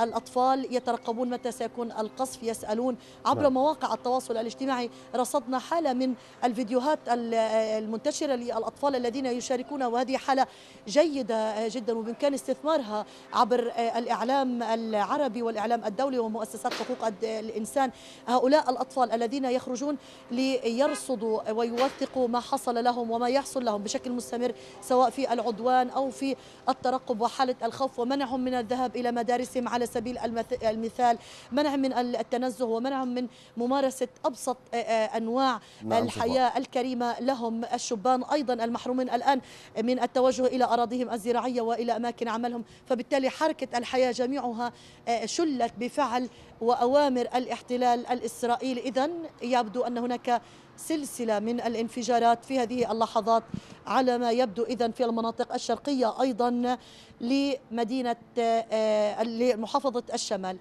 الأطفال يترقبون متى سيكون القصف يسألون عبر نعم. مواقع التواصل الاجتماعي رصدنا حالة من الفيديوهات المنتشرة للأطفال الذين يشاركون وهذه حالة جيدة جدا وبإمكان استثمارها عبر الإعلام العربي والإعلام الدولي ومؤسسات حقوق الإنسان هؤلاء الأطفال الذين يخرجون ليرصدوا ويوثقوا ما حصل لهم وما يحصل لهم بشكل مستمر سواء في العدوان أو في الترقب وحالة الخوف ومنعهم من الذهاب إلى مدارسهم على سبيل المثال منعهم من التنزه ومنعهم من ممارسة أبسط أنواع نعم، الحياة الكريمة لهم الشبان أيضا المحرومين الآن من التوجه إلى أراضيهم الزراعية وإلى أماكن عملهم فبالتالي حركة الحياة جميعها شلت بفعل وأوامر الاحتلال الإسرائيلي إذا يبدو أن هناك سلسلة من الانفجارات في هذه اللحظات على ما يبدو إذا في المناطق الشرقية أيضا لمدينة آه، لمحافظة الشمال